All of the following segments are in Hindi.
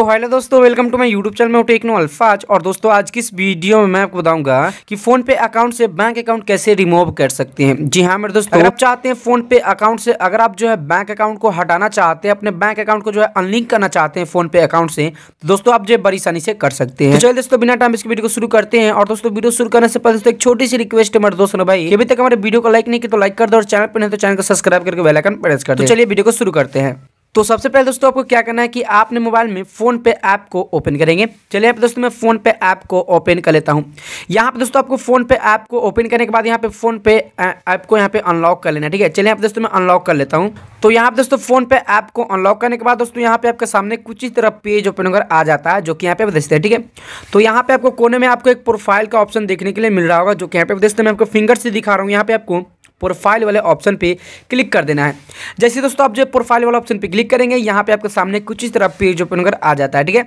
तो हेलो दोस्तों welcome to my YouTube channel में टेक्नो अल्फाज और दोस्तों आज की इस वीडियो में मैं आपको बताऊंगा कि फोन पे अकाउंट से बैंक अकाउंट कैसे रिमूव कर सकते हैं जी हाँ मेरे दोस्तों अगर आप चाहते हैं फोन पे अकाउंट से अगर आप जो है बैंक अकाउंट को हटाना चाहते हैं अपने बैंक अकाउंट को जो है अनलिंक करना चाहते हैं फोन पे अकाउंट से तो दोस्तों आप जो है बड़ी से कर सकते हैं तो चलिए दोस्तों बिना टाइम इसकी वीडियो को शुरू करते हैं और दोस्तों वीडियो शुरू करने से पहले दोस्तों एक छोटी सी रिक्वेस्ट है मेरे दोस्तों भाई अभी तक हमारे वीडियो को लाइक नहीं की तो लाइक कर दो और चैनल पर नहीं तो चैनल को सब्सक्राइब करके बेलाइकन प्रेस कर दो तो चलिए वीडियो को शुरू करते हैं तो सबसे पहले दोस्तों आपको क्या करना है कि आपने मोबाइल में फ़ोन पे ऐप को ओपन करेंगे चलिए आप दोस्तों मैं फ़ोन पे ऐप को ओपन कर लेता हूँ यहाँ पे दोस्तों आपको फ़ोन पे ऐप को ओपन करने के बाद यहाँ पे फ़ोन पे ऐप को यहाँ पे अनलॉक कर लेना ठीक है चलिए आप दोस्तों मैं अनलॉक कर लेता हूँ तो यहाँ पे दोस्तों फ़ोन पे ऐप को अनलॉक करने के बाद दोस्तों यहाँ पे आपके सामने कुछ इस तरह पेज ओपन होकर आ जाता है जो कि यहाँ पे आप देखते हैं ठीक है तो यहाँ पे आपको कोने में आपको एक प्रोफाइल का ऑप्शन देखने के लिए मिल रहा होगा जो कि यहाँ पे देखते हैं मैं आपको फिंगर से दिखा रहा हूँ यहाँ पे आपको प्रोफाइल वाले ऑप्शन पे क्लिक कर देना है जैसे दोस्तों आप जो प्रोफाइल वाला ऑप्शन पे क्लिक करेंगे यहाँ पे आपके सामने कुछ इस तरह पेज ओपन कर आ जाता है ठीक है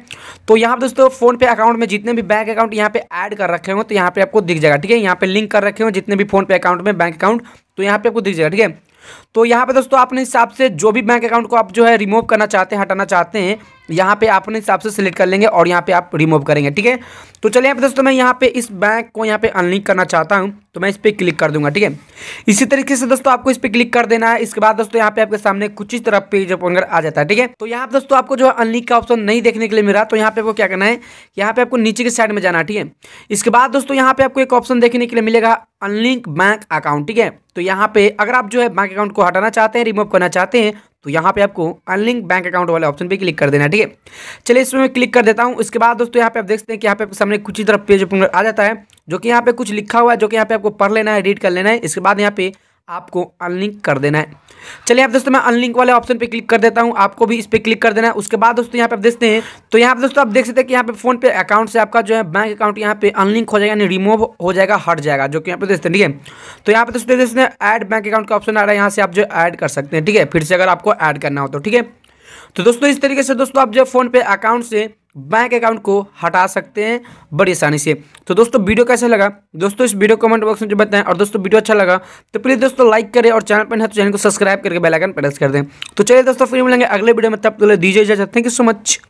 तो यहाँ पे दोस्तों फोन पे अकाउंट में जितने भी बैंक अकाउंट यहाँ पे ऐड कर रखे हो तो यहाँ पे आपको दिख जाएगा ठीक है यहाँ पे लिंक कर रखे हो जितने भी फोन पे अकाउंट में बैंक अकाउंट तो यहाँ पे आपको दिख जाएगा ठीक है तो यहाँ पे दोस्तों अपने हिसाब से जो भी बैंक अकाउंट को आप जो है रिमूव करना चाहते हैं हटाना चाहते हैं यहाँ पे आप अपने हिसाब से सिलेक्ट कर लेंगे और यहाँ पे आप रिमूव करेंगे ठीक है तो चलिए आप दोस्तों मैं यहाँ पे इस बैंक को यहाँ पे अनलिंक करना चाहता हूँ तो मैं इस पर क्लिक कर दूंगा ठीक है इसी तरीके से दोस्तों आपको इस पर क्लिक कर देना है इसके बाद दोस्तों यहाँ पे आपके सामने कुछ इस तरह पेज ओपन कर आ जाता है ठीक है तो यहाँ पे दोस्तों आपको जो है अनलिंक का ऑप्शन नहीं देखने के लिए मिला तो यहाँ पे आपको क्या करना है यहाँ पे आपको नीचे के साइड में जाना ठीक है इसके बाद दोस्तों यहाँ पे आपको एक ऑप्शन देखने के लिए मिलेगा अनलिंक बैंक अकाउंट ठीक है तो यहाँ पे अगर आप जो है बैंक अकाउंट को हटाना चाहते हैं रिमूव करना चाहते हैं तो यहाँ पे आपको अनलिंक बैंक अकाउंट वाले ऑप्शन पे क्लिक कर देना है ठीक है चलिए इसमें मैं क्लिक कर देता हूँ उसके बाद दोस्तों यहाँ पे आप देखते हैं कि यहाँ पे आपके सामने कुछ ही तरफ पेज आ जाता है जो कि यहाँ पे कुछ लिखा हुआ है जो कि यहाँ पे आपको पढ़ लेना है रीड कर लेना है इसके बाद यहाँ पे आपको अनलिंक कर देना है चलिए आप दोस्तों मैं अनलिंक वाले ऑप्शन पे क्लिक कर देता हूं आपको भी इस पर क्लिक कर देना है उसके बाद दोस्तों यहां पे आप देखते हैं तो यहां पे दोस्तों आप देख सकते हैं कि यहां पे फोन पे अकाउंट से आपका जो है बैंक अकाउंट यहां पे अनलिंक हो जाएगा यानी रिमूव हो जाएगा हट जाएगा जो कि यहाँ पे देखते हैं ठीक है तो यहाँ पे दोस्तों देखते हैं ऐड बैंक अकाउंट का ऑप्शन आ रहा है यहाँ से आप जो एड कर सकते हैं ठीक है फिर से अगर आपको एड करना हो तो ठीक है तो दोस्तों इस तरीके से दोस्तों आप जब फोन पे अकाउंट से बैंक अकाउंट को हटा सकते हैं बड़ी आसानी से तो दोस्तों वीडियो कैसा लगा दोस्तों इस वीडियो कमेंट बॉक्स में जो बताएं और दोस्तों वीडियो अच्छा लगा तो प्लीज़ दोस्तों लाइक करें और चैनल पर है तो चैनल को सब्सक्राइब करके बेलाइकन प्रेस कर दें तो चलिए दोस्तों फिर मिलेंगे अगले वीडियो में तब तो दीजिए इजाजत थैंक यू सो मच